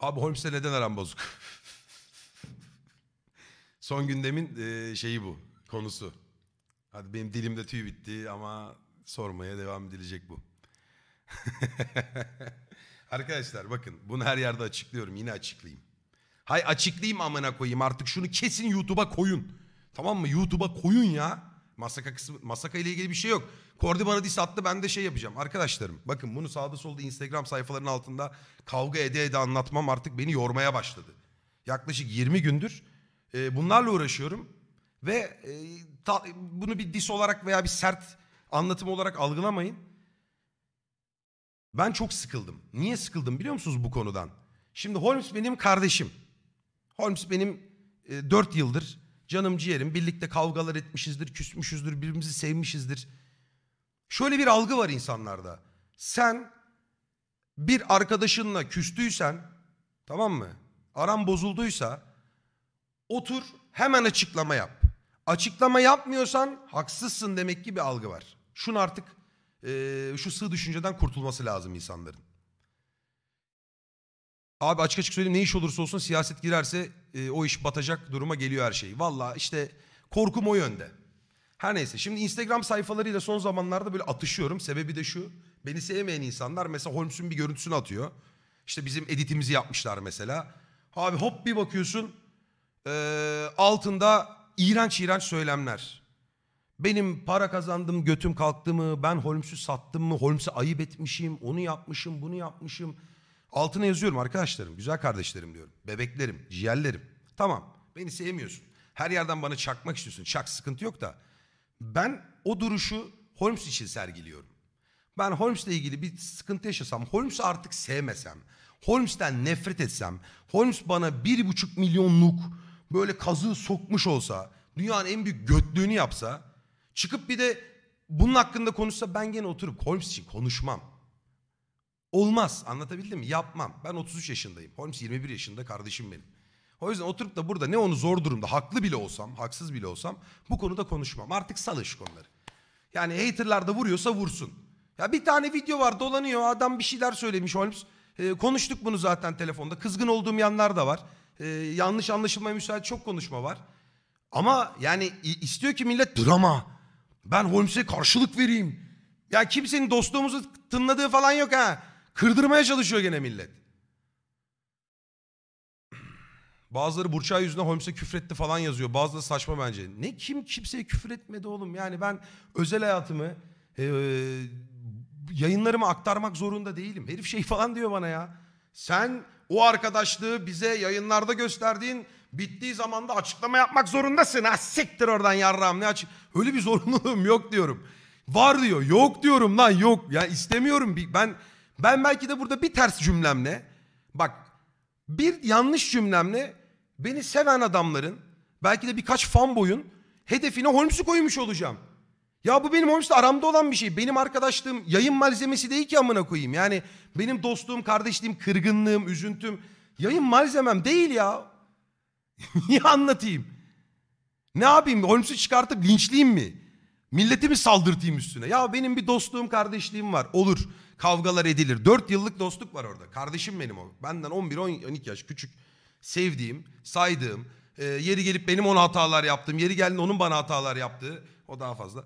Abi Holmes'le neden aram bozuk? Son gündemin e, şeyi bu, konusu. Hadi benim dilimde tüy bitti ama sormaya devam edilecek bu. Arkadaşlar bakın bunu her yerde açıklıyorum yine açıklayayım. Hay açıklayayım amına koyayım artık şunu kesin YouTube'a koyun. Tamam mı? YouTube'a koyun ya. Masaka kısmı, Masaka ile ilgili bir şey yok. Kordi bana diss attı ben de şey yapacağım. Arkadaşlarım bakın bunu sağda solda Instagram sayfalarının altında kavga ede ede anlatmam artık beni yormaya başladı. Yaklaşık 20 gündür e, bunlarla uğraşıyorum. Ve e, ta, bunu bir dis olarak veya bir sert anlatım olarak algılamayın. Ben çok sıkıldım. Niye sıkıldım biliyor musunuz bu konudan? Şimdi Holmes benim kardeşim. Holmes benim e, 4 yıldır Canım ciğerim birlikte kavgalar etmişizdir, küsmüşüzdür, birbirimizi sevmişizdir. Şöyle bir algı var insanlarda. Sen bir arkadaşınla küstüysen tamam mı? Aram bozulduysa otur hemen açıklama yap. Açıklama yapmıyorsan haksızsın demek gibi bir algı var. Şunu artık e, şu sığ düşünceden kurtulması lazım insanların. Abi açık açık söyleyeyim ne iş olursa olsun siyaset girerse e, o iş batacak duruma geliyor her şey. Valla işte korkum o yönde. Her neyse şimdi Instagram sayfalarıyla son zamanlarda böyle atışıyorum. Sebebi de şu. Beni sevmeyen insanlar mesela Holmes'un bir görüntüsünü atıyor. İşte bizim editimizi yapmışlar mesela. Abi hop bir bakıyorsun e, altında iğrenç iğrenç söylemler. Benim para kazandım, götüm kalktı mı, ben Holmes'u sattım mı, Holmes'e ayıp etmişim, onu yapmışım, bunu yapmışım. Altına yazıyorum arkadaşlarım, güzel kardeşlerim diyorum. Bebeklerim, ciğerlerim. Tamam beni sevmiyorsun. Her yerden bana çakmak istiyorsun. Çak sıkıntı yok da. Ben o duruşu Holmes için sergiliyorum. Ben Holmes'le ilgili bir sıkıntı yaşasam, Holmes'u artık sevmesem, Holmes'ten nefret etsem, Holmes bana bir buçuk milyonluk böyle kazığı sokmuş olsa, dünyanın en büyük götlüğünü yapsa, çıkıp bir de bunun hakkında konuşsa ben gene oturup Holmes için konuşmam. Olmaz anlatabildim mi? Yapmam. Ben 33 yaşındayım. Holmes 21 yaşında kardeşim benim. O yüzden oturup da burada ne onu zor durumda haklı bile olsam, haksız bile olsam bu konuda konuşmam. Artık salış konuları. Yani haterlar da vuruyorsa vursun. Ya bir tane video var dolanıyor adam bir şeyler söylemiş Holmes. Ee, konuştuk bunu zaten telefonda. Kızgın olduğum yanlar da var. Ee, yanlış anlaşılmaya müsait çok konuşma var. Ama yani istiyor ki millet drama. Ben Holmes'e karşılık vereyim. Ya kimsenin dostluğumuzu tınladığı falan yok ha. Kırdırmaya çalışıyor gene millet. Bazıları Burçay yüzünden Holmes'e küfretti falan yazıyor. Bazıları saçma bence. Ne kim kimseye küfür etmedi oğlum. Yani ben özel hayatımı e, yayınlarımı aktarmak zorunda değilim. Herif şey falan diyor bana ya. Sen o arkadaşlığı bize yayınlarda gösterdiğin bittiği zaman da açıklama yapmak zorundasın. Ha siktir oradan yarrağım ne açık. Öyle bir zorunluluğum yok diyorum. Var diyor. Yok diyorum lan yok. Ya istemiyorum. Ben ben belki de burada bir ters cümlemle bak bir yanlış cümlemle beni seven adamların belki de birkaç fan boyun hedefine Holmes'u koymuş olacağım. Ya bu benim Holmes'la aramda olan bir şey. Benim arkadaşlığım yayın malzemesi değil ki amına koyayım. Yani benim dostluğum, kardeşliğim, kırgınlığım, üzüntüm yayın malzemem değil ya. Niye anlatayım? Ne yapayım? Holmes'u çıkartıp linçleyeyim mi? Milleti mi saldırtayım üstüne? Ya benim bir dostluğum kardeşliğim var. Olur. Kavgalar edilir. Dört yıllık dostluk var orada. Kardeşim benim o. Benden 11-12 yaş küçük. Sevdiğim, saydığım. E, yeri gelip benim ona hatalar yaptım. Yeri geldi onun bana hatalar yaptığı. O daha fazla.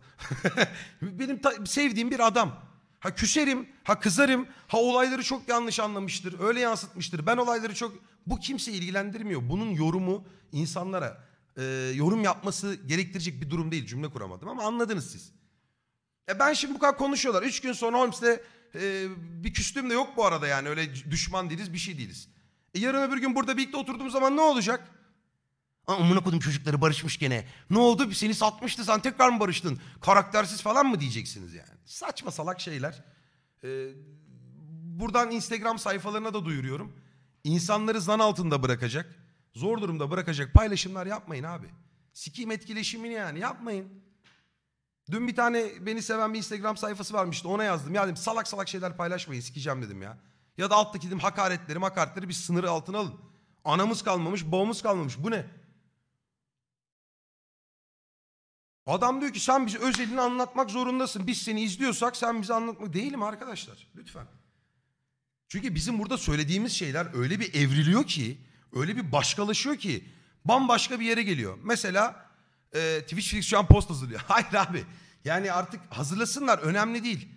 benim sevdiğim bir adam. Ha küserim, ha kızarım, ha olayları çok yanlış anlamıştır. Öyle yansıtmıştır. Ben olayları çok... Bu kimse ilgilendirmiyor. Bunun yorumu insanlara e, yorum yapması gerektirecek bir durum değil. Cümle kuramadım ama anladınız siz. E ben şimdi bu kadar konuşuyorlar. Üç gün sonra Holmes'le e, bir küstüm de yok bu arada yani. Öyle düşman değiliz bir şey değiliz. E yarın öbür gün burada birlikte oturduğum zaman ne olacak? Aa, amına koydum çocukları barışmış gene. Ne oldu? Seni satmıştı sen tekrar mı barıştın? Karaktersiz falan mı diyeceksiniz yani? Saçma salak şeyler. Ee, buradan Instagram sayfalarına da duyuruyorum. İnsanları zan altında bırakacak zor durumda bırakacak paylaşımlar yapmayın abi. Sikim etkileşimini yani yapmayın. Dün bir tane beni seven bir Instagram sayfası varmıştı ona yazdım. Ya dedim salak salak şeyler paylaşmayın sikeceğim dedim ya. Ya da alttaki dedim hakaretleri hakaretleri bir sınırı altına alın. Anamız kalmamış babamız kalmamış bu ne? Adam diyor ki sen bize özelini anlatmak zorundasın. Biz seni izliyorsak sen bize anlatmak... Değilim arkadaşlar lütfen. Çünkü bizim burada söylediğimiz şeyler öyle bir evriliyor ki öyle bir başkalaşıyor ki bambaşka bir yere geliyor. Mesela e, Twitch Felix şu an post hazırlıyor. Hayır abi yani artık hazırlasınlar önemli değil.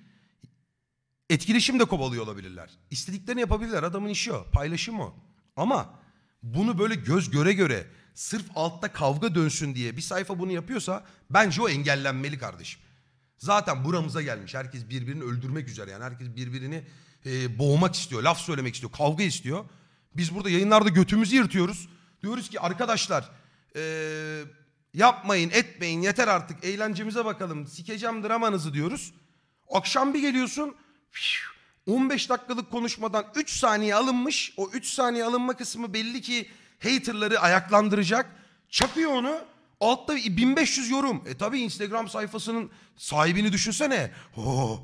Etkileşim de kovalıyor olabilirler. İstediklerini yapabilirler adamın işi o paylaşım o. Ama bunu böyle göz göre göre sırf altta kavga dönsün diye bir sayfa bunu yapıyorsa bence o engellenmeli kardeşim. Zaten buramıza gelmiş. Herkes birbirini öldürmek üzere yani. Herkes birbirini e, boğmak istiyor, laf söylemek istiyor, kavga istiyor. Biz burada yayınlarda götümüzü yırtıyoruz. Diyoruz ki arkadaşlar ee, yapmayın etmeyin yeter artık eğlencemize bakalım sikeceğim dramanızı diyoruz. Akşam bir geliyorsun 15 dakikalık konuşmadan 3 saniye alınmış. O 3 saniye alınma kısmı belli ki haterları ayaklandıracak. çapıyor onu. Altta 1500 yorum. E tabi Instagram sayfasının sahibini düşünsene. Oh,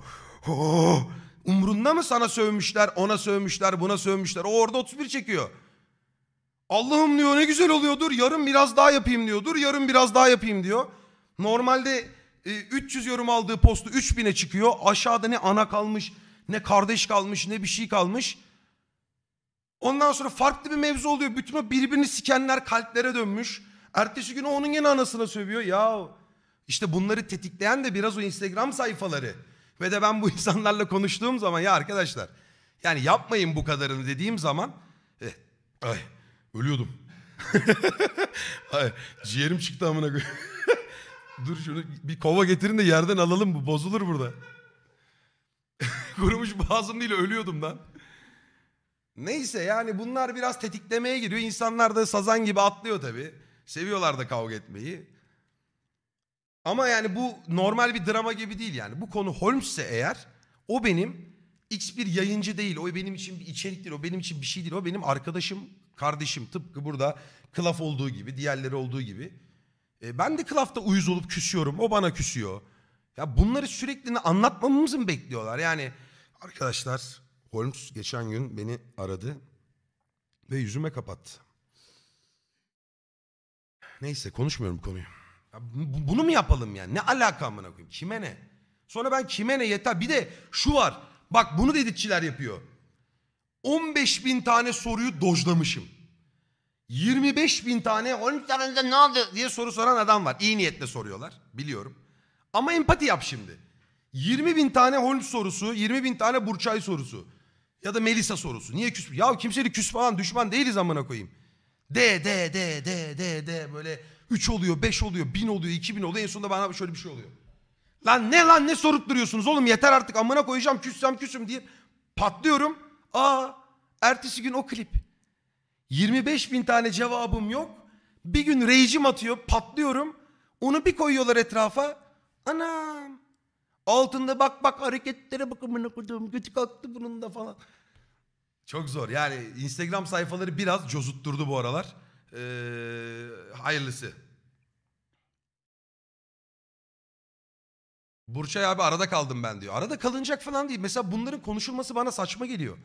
oh. Umrunda mı sana sövmüşler, ona sövmüşler, buna sövmüşler. O orada 31 çekiyor. Allah'ım diyor ne güzel oluyordur. Yarın biraz daha yapayım diyor. Dur, Yarın biraz daha yapayım diyor. Normalde e, 300 yorum aldığı postu 3000'e çıkıyor. Aşağıda ne ana kalmış, ne kardeş kalmış, ne bir şey kalmış. Ondan sonra farklı bir mevzu oluyor. Bütün o birbirini sikenler kalplere dönmüş. Ertesi gün onun yine anasına sövüyor. Ya işte bunları tetikleyen de biraz o Instagram sayfaları. Ve de ben bu insanlarla konuştuğum zaman ya arkadaşlar yani yapmayın bu kadarını dediğim zaman eh, ay ölüyordum. ay, ciğerim çıktı amına koyayım. Dur şunu bir kova getirin de yerden alalım bu bozulur burada. Kurumuş boğazım değil ölüyordum lan. Neyse yani bunlar biraz tetiklemeye giriyor. İnsanlar da sazan gibi atlıyor tabii. Seviyorlar da kavga etmeyi. Ama yani bu normal bir drama gibi değil yani. Bu konu Holmes'e eğer o benim X bir yayıncı değil. O benim için bir içerik değil. O benim için bir şey değil. O benim arkadaşım, kardeşim. Tıpkı burada Klaf olduğu gibi, diğerleri olduğu gibi. E, ben de Klaf'ta uyuz olup küsüyorum. O bana küsüyor. Ya bunları sürekli anlatmamızı mı bekliyorlar? Yani arkadaşlar Holmes geçen gün beni aradı ve yüzüme kapattı. Neyse konuşmuyorum konuyu. Ya bunu mu yapalım yani? Ne alaka amına koyayım? Kime ne? Sonra ben kime ne yeter? Bir de şu var. Bak bunu dedikçiler yapıyor. 15 bin tane soruyu dojlamışım. 25 bin tane 13 tane önce ne oldu diye soru soran adam var. İyi niyetle soruyorlar biliyorum. Ama empati yap şimdi. 20 bin tane Holmes sorusu, 20 bin tane Burçay sorusu. Ya da Melisa sorusu. Niye küs? Ya kimseyle küs falan düşman değiliz amına koyayım. De de de de de de böyle 3 oluyor, 5 oluyor, 1000 oluyor, 2000 oluyor. En sonunda bana şöyle bir şey oluyor. Lan ne lan ne sorup duruyorsunuz oğlum yeter artık amına koyacağım küssem küsüm diye patlıyorum. Aa ertesi gün o klip. 25 bin tane cevabım yok. Bir gün rejim atıyor patlıyorum. Onu bir koyuyorlar etrafa. Anam. Altında bak bak hareketlere bakımını koyduğum götü kalktı bunun da falan. Çok zor yani Instagram sayfaları biraz cozutturdu bu aralar. Ee, hayırlısı. Burçay abi arada kaldım ben diyor. Arada kalınacak falan değil. Mesela bunların konuşulması bana saçma geliyor.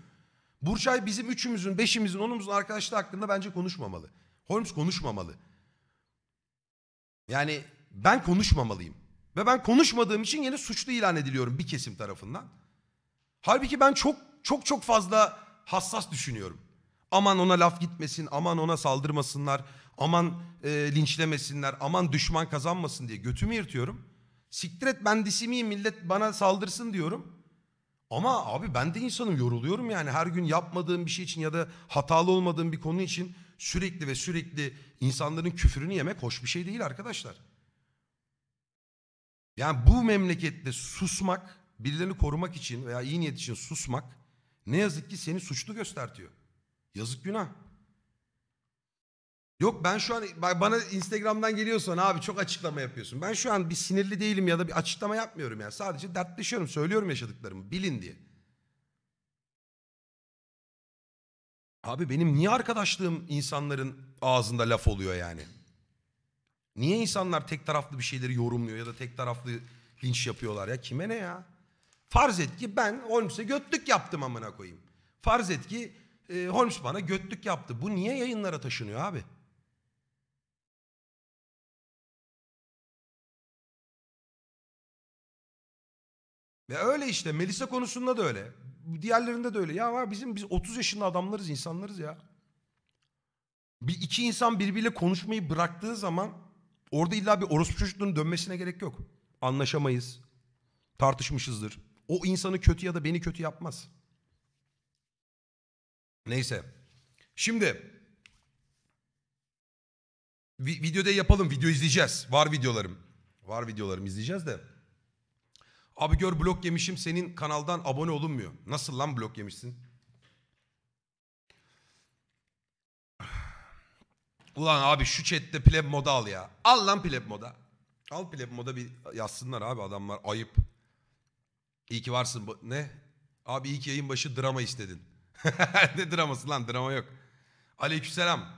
Burçay bizim üçümüzün, beşimizin, onumuzun arkadaşlığı hakkında bence konuşmamalı. Holmes konuşmamalı. Yani ben konuşmamalıyım. Ve ben konuşmadığım için yine suçlu ilan ediliyorum bir kesim tarafından. Halbuki ben çok çok çok fazla hassas düşünüyorum. Aman ona laf gitmesin, aman ona saldırmasınlar, aman e, linçlemesinler, aman düşman kazanmasın diye götümü yırtıyorum. Siktir et ben disi millet bana saldırsın diyorum. Ama abi ben de insanım yoruluyorum yani her gün yapmadığım bir şey için ya da hatalı olmadığım bir konu için sürekli ve sürekli insanların küfürünü yemek hoş bir şey değil arkadaşlar. Yani bu memlekette susmak, birilerini korumak için veya iyi niyet için susmak ne yazık ki seni suçlu göstertiyor. Yazık günah. Yok ben şu an bana Instagram'dan geliyorsan abi çok açıklama yapıyorsun. Ben şu an bir sinirli değilim ya da bir açıklama yapmıyorum ya Sadece dertleşiyorum, söylüyorum yaşadıklarımı bilin diye. Abi benim niye arkadaşlığım insanların ağzında laf oluyor yani? Niye insanlar tek taraflı bir şeyleri yorumluyor ya da tek taraflı linç yapıyorlar ya? Kime ne ya? Farz et ki ben Holmes'e götlük yaptım amına koyayım. Farz et ki e, Holmes bana götlük yaptı. Bu niye yayınlara taşınıyor abi? Ve öyle işte Melisa konusunda da öyle. Diğerlerinde de öyle. Ya var bizim biz 30 yaşında adamlarız, insanlarız ya. Bir iki insan birbiriyle konuşmayı bıraktığı zaman orada illa bir orospu çocukluğunun dönmesine gerek yok. Anlaşamayız. Tartışmışızdır. O insanı kötü ya da beni kötü yapmaz. Neyse. Şimdi videoda yapalım. Video izleyeceğiz. Var videolarım. Var videolarım izleyeceğiz de. Abi gör blok yemişim senin kanaldan abone olunmuyor. Nasıl lan blok yemişsin? Ulan abi şu chatte pleb moda al ya. Al lan pleb moda. Al pleb moda bir yazsınlar abi adamlar ayıp. İyi ki varsın. Ne? Abi iyi ki yayın başı drama istedin. ne draması lan drama yok. Aleykümselam.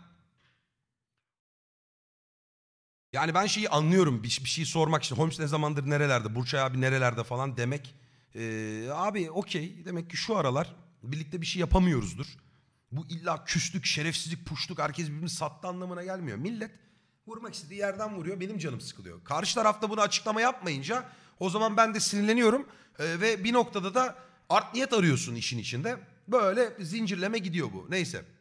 Yani ben şeyi anlıyorum. Bir, bir şey sormak için. Holmes ne zamandır nerelerde? Burçay abi nerelerde falan demek. Ee, abi okey. Demek ki şu aralar birlikte bir şey yapamıyoruzdur. Bu illa küslük, şerefsizlik, puştuk, herkes birbirini sattı anlamına gelmiyor. Millet vurmak istediği yerden vuruyor. Benim canım sıkılıyor. Karşı tarafta bunu açıklama yapmayınca o zaman ben de sinirleniyorum. Ee, ve bir noktada da art niyet arıyorsun işin içinde. Böyle zincirleme gidiyor bu. Neyse.